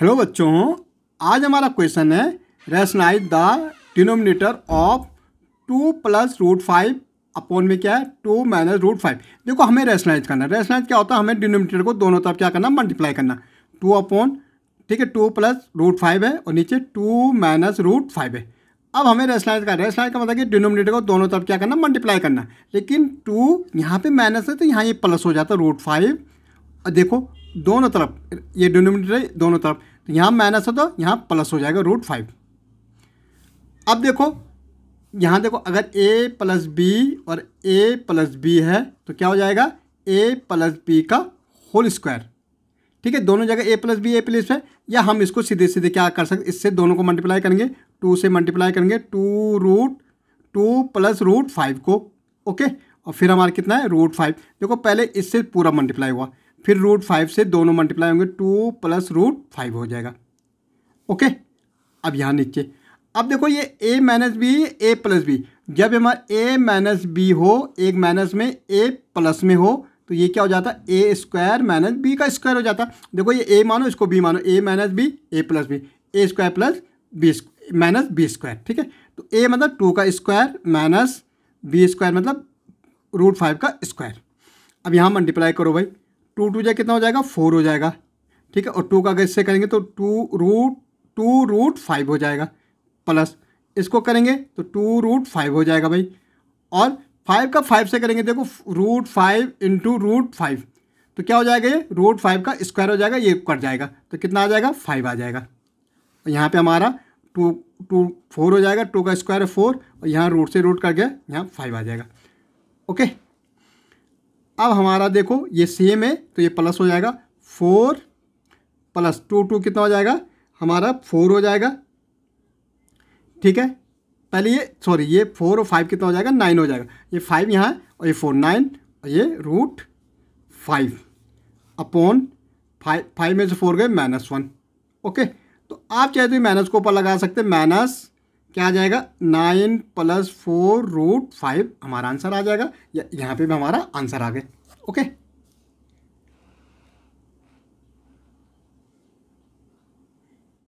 hello बच्चों आज हमारा क्वेश्चन है rationalise the denominator of two plus root five upon में क्या है टू माइनस रूट फाइव देखो हमें रेसनाइज करना है रेसनाइज क्या होता है हमें डिनोमिनेटर को दोनों तरफ क्या करना मल्टीप्लाई करना टू अपॉन ठीक है टू प्लस रूट फाइव है और नीचे टू माइनस रूट फाइव है अब हमें रेशनाइज करना रेशनाइज का मतलब कि डिनोमिनेटर को दोनों तरफ क्या करना मल्टीप्लाई करना लेकिन टू यहाँ पे माइनस है तो यहाँ ये प्लस हो जाता है रूट फाइव देखो दोनों तरफ ये डिनोमिनेटर है दोनों तरफ तो यहाँ माइनस हो तो यहाँ प्लस हो जाएगा रूट फाइव अब देखो यहाँ देखो अगर ए प्लस बी और ए प्लस बी है तो क्या हो जाएगा ए प्लस बी का होल स्क्वायर ठीक है दोनों जगह A plus B A plus है या हम इसको सीधे सीधे क्या कर सकते इससे दोनों को मल्टीप्लाई करेंगे टू से मल्टीप्लाई करेंगे two root two plus root five को ओके और फिर हमारा कितना है रूट फाइव देखो पहले इससे पूरा मल्टीप्लाई हुआ फिर रूट फाइव से दोनों मल्टीप्लाई होंगे टू प्लस रूट फाइव हो जाएगा ओके अब यहाँ नीचे अब देखो ये A minus B A plus B जब हमारा ए माइनस बी हो एक माइनस में ए प्लस में हो तो ये क्या हो जाता ए स्क्वायर माइनस बी का स्क्वायर हो जाता देखो ये ए मानो इसको बी मानो A minus B A plus B A square plus B minus B square ठीक है तो ए मतलब टू का स्क्वायर माइनस बी स्क्वायर मतलब रूट फाइव का स्क्वायर अब यहाँ मल्टीप्लाई करो भाई टू टू जाए कितना हो जाएगा फोर हो जाएगा ठीक है और टू का अगर इससे करेंगे तो two root two root five हो जाएगा प्लस इसको करेंगे तो टू रूट फाइव हो जाएगा भाई और फाइव का फाइव से करेंगे देखो root five into root five तो क्या हो जाएगा ये रूट फाइव का स्क्वायर हो जाएगा ये कट जाएगा तो कितना आ जाएगा फाइव आ जाएगा और यहाँ पे हमारा टू टू फोर हो जाएगा टू का स्क्वायर फोर और यहाँ रूट से रूट गया यहाँ फाइव आ जाएगा ओके अब हमारा देखो ये सेम है तो ये प्लस हो जाएगा फोर प्लस टू टू कितना हो जाएगा हमारा फोर हो जाएगा ठीक है पहले ये सॉरी ये फोर और फाइव कितना हो जाएगा नाइन हो जाएगा ये फाइव यहाँ और ये फोर नाइन और ये root five upon five five में से फोर गए माइनस वन ओके तो आप चाहे तो माइनस को ऊपर लगा सकते माइनस क्या आ जाएगा nine plus four root five हमारा आंसर आ जाएगा या यहाँ पे भी हमारा आंसर आ गया ओके